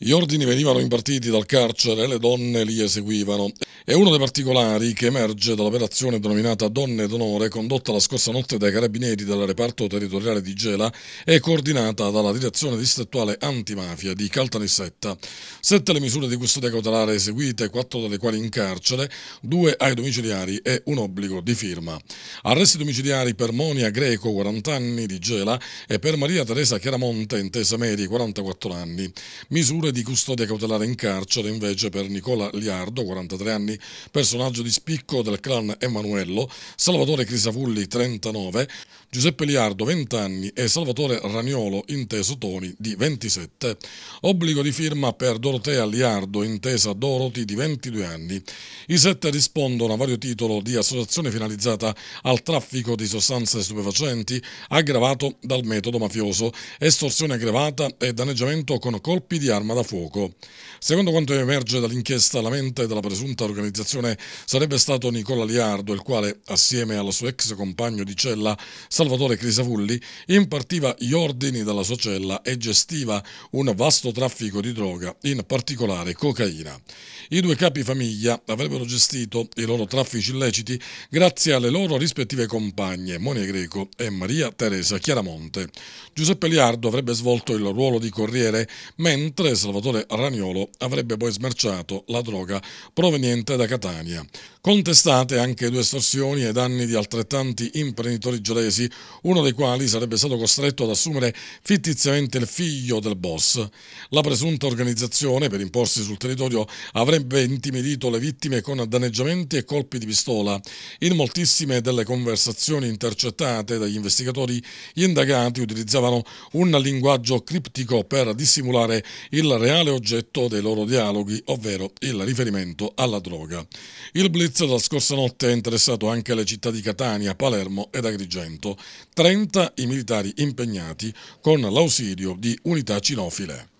Gli ordini venivano impartiti dal carcere e le donne li eseguivano. È uno dei particolari che emerge dall'operazione denominata Donne d'Onore, condotta la scorsa notte dai carabinieri del reparto territoriale di Gela e coordinata dalla direzione distrettuale antimafia di Caltanissetta. Sette le misure di custodia cautelare eseguite, quattro delle quali in carcere, due ai domiciliari e un obbligo di firma. Arresti domiciliari per Monia Greco, 40 anni, di Gela e per Maria Teresa Chiaramonte, intesa Meri, 44 anni. Misure misure di custodia cautelare in carcere invece per Nicola Liardo, 43 anni, personaggio di spicco del clan Emanuello, Salvatore Crisavulli, 39, Giuseppe Liardo, 20 anni e Salvatore Raniolo, inteso Toni, di 27. Obbligo di firma per Dorotea Liardo, intesa Doroti, di 22 anni. I sette rispondono a vario titolo di associazione finalizzata al traffico di sostanze stupefacenti aggravato dal metodo mafioso, estorsione aggravata e danneggiamento con colpi di arma da da fuoco. Secondo quanto emerge dall'inchiesta, la mente della presunta organizzazione sarebbe stato Nicola Liardo, il quale, assieme al suo ex compagno di cella Salvatore Crisavulli, impartiva gli ordini dalla sua cella e gestiva un vasto traffico di droga, in particolare cocaina. I due capi famiglia avrebbero gestito i loro traffici illeciti grazie alle loro rispettive compagne, Monia Greco e Maria Teresa Chiaramonte. Giuseppe Liardo avrebbe svolto il ruolo di corriere, mentre Salvatore Salvatore Raniolo avrebbe poi smerciato la droga proveniente da Catania. Contestate anche due estorsioni ai danni di altrettanti imprenditori gelesi, uno dei quali sarebbe stato costretto ad assumere fittiziamente il figlio del boss. La presunta organizzazione, per imporsi sul territorio, avrebbe intimidito le vittime con danneggiamenti e colpi di pistola. In moltissime delle conversazioni intercettate dagli investigatori, gli indagati utilizzavano un linguaggio criptico per dissimulare il reale oggetto dei loro dialoghi, ovvero il riferimento alla droga. Il blitz della scorsa notte è interessato anche le città di Catania, Palermo ed Agrigento, 30 i militari impegnati con l'ausilio di unità cinofile.